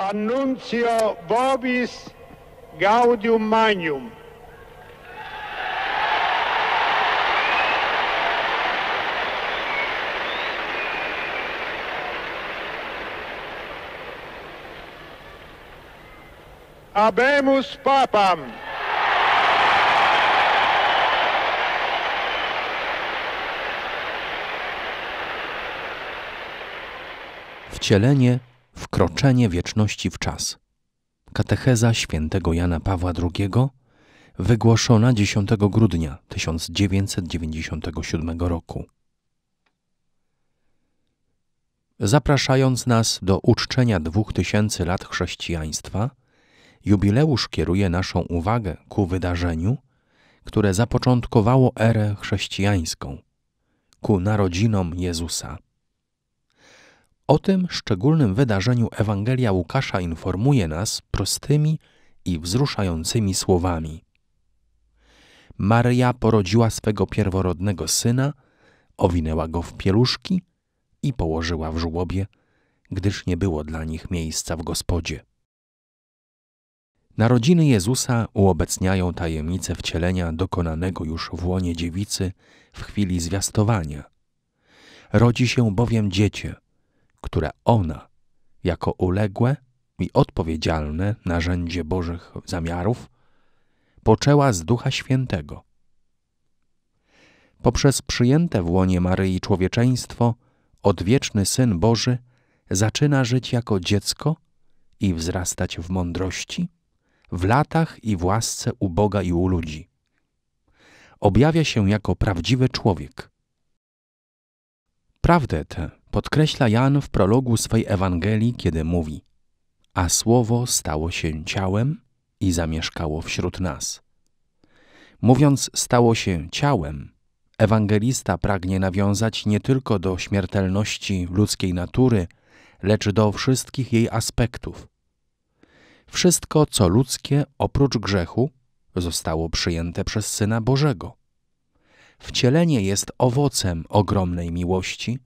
Annuncio Vobis Gaudium Magnum. Abemus Papam. Wcielenie Wkroczenie wieczności w czas. Katecheza świętego Jana Pawła II, wygłoszona 10 grudnia 1997 roku. Zapraszając nas do uczczenia dwóch tysięcy lat chrześcijaństwa, jubileusz kieruje naszą uwagę ku wydarzeniu, które zapoczątkowało erę chrześcijańską, ku narodzinom Jezusa. O tym szczególnym wydarzeniu Ewangelia Łukasza informuje nas prostymi i wzruszającymi słowami. Maryja porodziła swego pierworodnego syna, owinęła go w pieluszki i położyła w żłobie, gdyż nie było dla nich miejsca w gospodzie. Narodziny Jezusa uobecniają tajemnicę wcielenia dokonanego już w łonie dziewicy w chwili zwiastowania. Rodzi się bowiem dziecię – które ona, jako uległe i odpowiedzialne narzędzie Bożych zamiarów, poczęła z Ducha Świętego. Poprzez przyjęte w łonie Maryi człowieczeństwo, odwieczny Syn Boży zaczyna żyć jako dziecko i wzrastać w mądrości, w latach i w łasce u Boga i u ludzi. Objawia się jako prawdziwy człowiek. Prawdę tę podkreśla Jan w prologu swej Ewangelii, kiedy mówi: A słowo stało się ciałem i zamieszkało wśród nas. Mówiąc stało się ciałem, ewangelista pragnie nawiązać nie tylko do śmiertelności ludzkiej natury, lecz do wszystkich jej aspektów. Wszystko, co ludzkie oprócz grzechu, zostało przyjęte przez Syna Bożego. Wcielenie jest owocem ogromnej miłości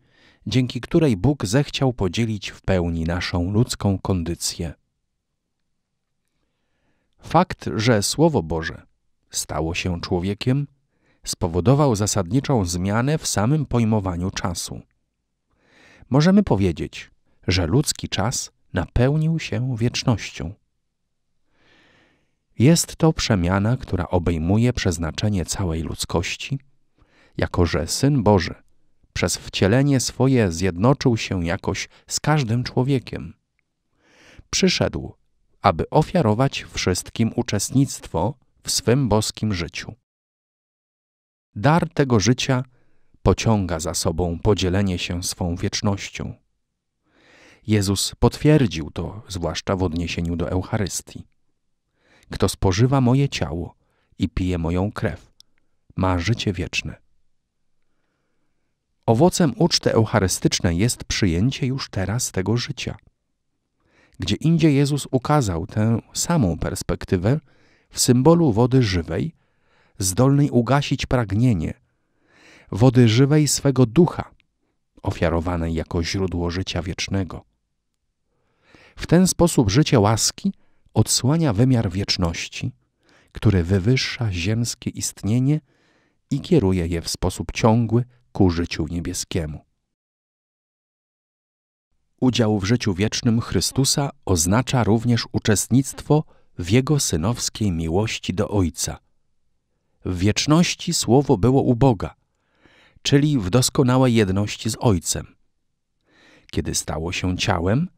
dzięki której Bóg zechciał podzielić w pełni naszą ludzką kondycję. Fakt, że Słowo Boże stało się człowiekiem, spowodował zasadniczą zmianę w samym pojmowaniu czasu. Możemy powiedzieć, że ludzki czas napełnił się wiecznością. Jest to przemiana, która obejmuje przeznaczenie całej ludzkości, jako że Syn Boży przez wcielenie swoje zjednoczył się jakoś z każdym człowiekiem. Przyszedł, aby ofiarować wszystkim uczestnictwo w swym boskim życiu. Dar tego życia pociąga za sobą podzielenie się swą wiecznością. Jezus potwierdził to, zwłaszcza w odniesieniu do Eucharystii. Kto spożywa moje ciało i pije moją krew, ma życie wieczne Owocem uczty eucharystycznej jest przyjęcie już teraz tego życia. Gdzie indziej Jezus ukazał tę samą perspektywę w symbolu wody żywej, zdolnej ugasić pragnienie, wody żywej swego ducha, ofiarowanej jako źródło życia wiecznego. W ten sposób życie łaski odsłania wymiar wieczności, który wywyższa ziemskie istnienie i kieruje je w sposób ciągły ku życiu niebieskiemu. Udział w życiu wiecznym Chrystusa oznacza również uczestnictwo w Jego synowskiej miłości do Ojca. W wieczności Słowo było u Boga, czyli w doskonałej jedności z Ojcem. Kiedy stało się ciałem,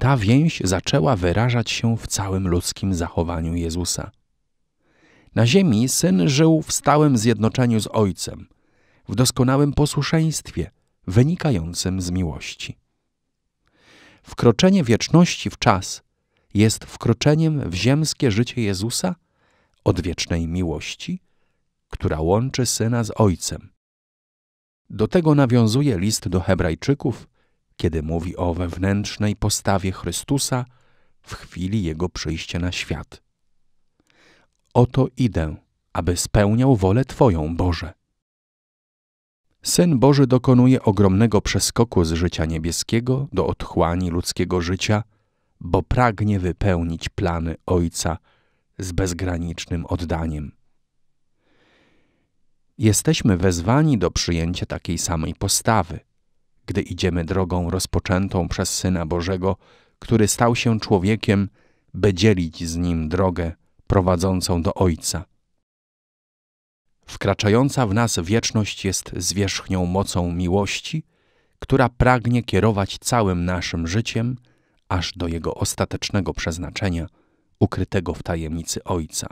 ta więź zaczęła wyrażać się w całym ludzkim zachowaniu Jezusa. Na ziemi syn żył w stałym zjednoczeniu z Ojcem – w doskonałym posłuszeństwie wynikającym z miłości. Wkroczenie wieczności w czas jest wkroczeniem w ziemskie życie Jezusa odwiecznej miłości, która łączy syna z ojcem. Do tego nawiązuje list do Hebrajczyków, kiedy mówi o wewnętrznej postawie Chrystusa w chwili jego przyjścia na świat. Oto idę, aby spełniał wolę Twoją, Boże Syn Boży dokonuje ogromnego przeskoku z życia niebieskiego do otchłani ludzkiego życia, bo pragnie wypełnić plany Ojca z bezgranicznym oddaniem. Jesteśmy wezwani do przyjęcia takiej samej postawy, gdy idziemy drogą rozpoczętą przez Syna Bożego, który stał się człowiekiem, by dzielić z nim drogę prowadzącą do Ojca – Wkraczająca w nas wieczność jest zwierzchnią mocą miłości, która pragnie kierować całym naszym życiem aż do jego ostatecznego przeznaczenia, ukrytego w tajemnicy Ojca.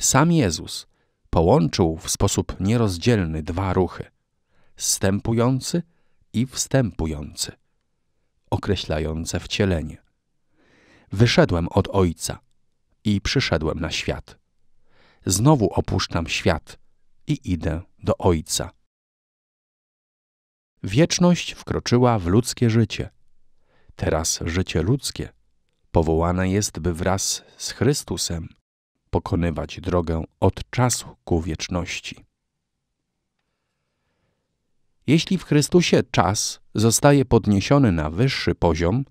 Sam Jezus połączył w sposób nierozdzielny dwa ruchy: stępujący i wstępujący, określające wcielenie. Wyszedłem od Ojca i przyszedłem na świat znowu opuszczam świat i idę do Ojca. Wieczność wkroczyła w ludzkie życie. Teraz życie ludzkie powołane jest, by wraz z Chrystusem pokonywać drogę od czasu ku wieczności. Jeśli w Chrystusie czas zostaje podniesiony na wyższy poziom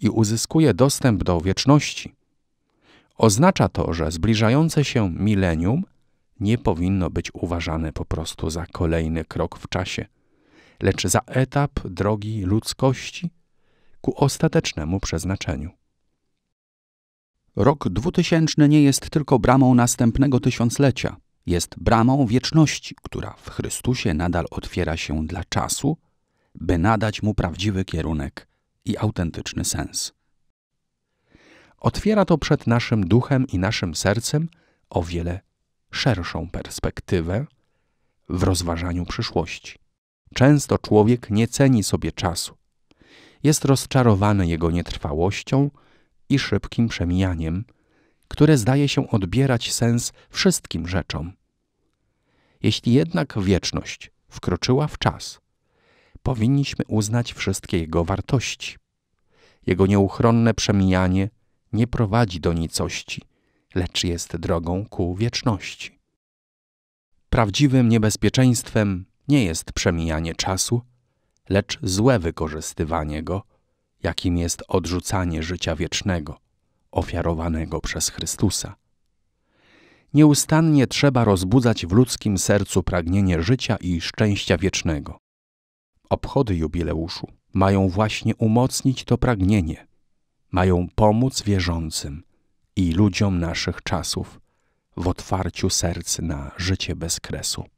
i uzyskuje dostęp do wieczności, Oznacza to, że zbliżające się milenium nie powinno być uważane po prostu za kolejny krok w czasie, lecz za etap drogi ludzkości ku ostatecznemu przeznaczeniu. Rok 2000 nie jest tylko bramą następnego tysiąclecia, jest bramą wieczności, która w Chrystusie nadal otwiera się dla czasu, by nadać mu prawdziwy kierunek i autentyczny sens otwiera to przed naszym duchem i naszym sercem o wiele szerszą perspektywę w rozważaniu przyszłości. Często człowiek nie ceni sobie czasu. Jest rozczarowany jego nietrwałością i szybkim przemijaniem, które zdaje się odbierać sens wszystkim rzeczom. Jeśli jednak wieczność wkroczyła w czas, powinniśmy uznać wszystkie jego wartości. Jego nieuchronne przemijanie – nie prowadzi do nicości, lecz jest drogą ku wieczności. Prawdziwym niebezpieczeństwem nie jest przemijanie czasu, lecz złe wykorzystywanie go, jakim jest odrzucanie życia wiecznego, ofiarowanego przez Chrystusa. Nieustannie trzeba rozbudzać w ludzkim sercu pragnienie życia i szczęścia wiecznego. Obchody jubileuszu mają właśnie umocnić to pragnienie – mają pomóc wierzącym i ludziom naszych czasów w otwarciu serc na życie bez kresu.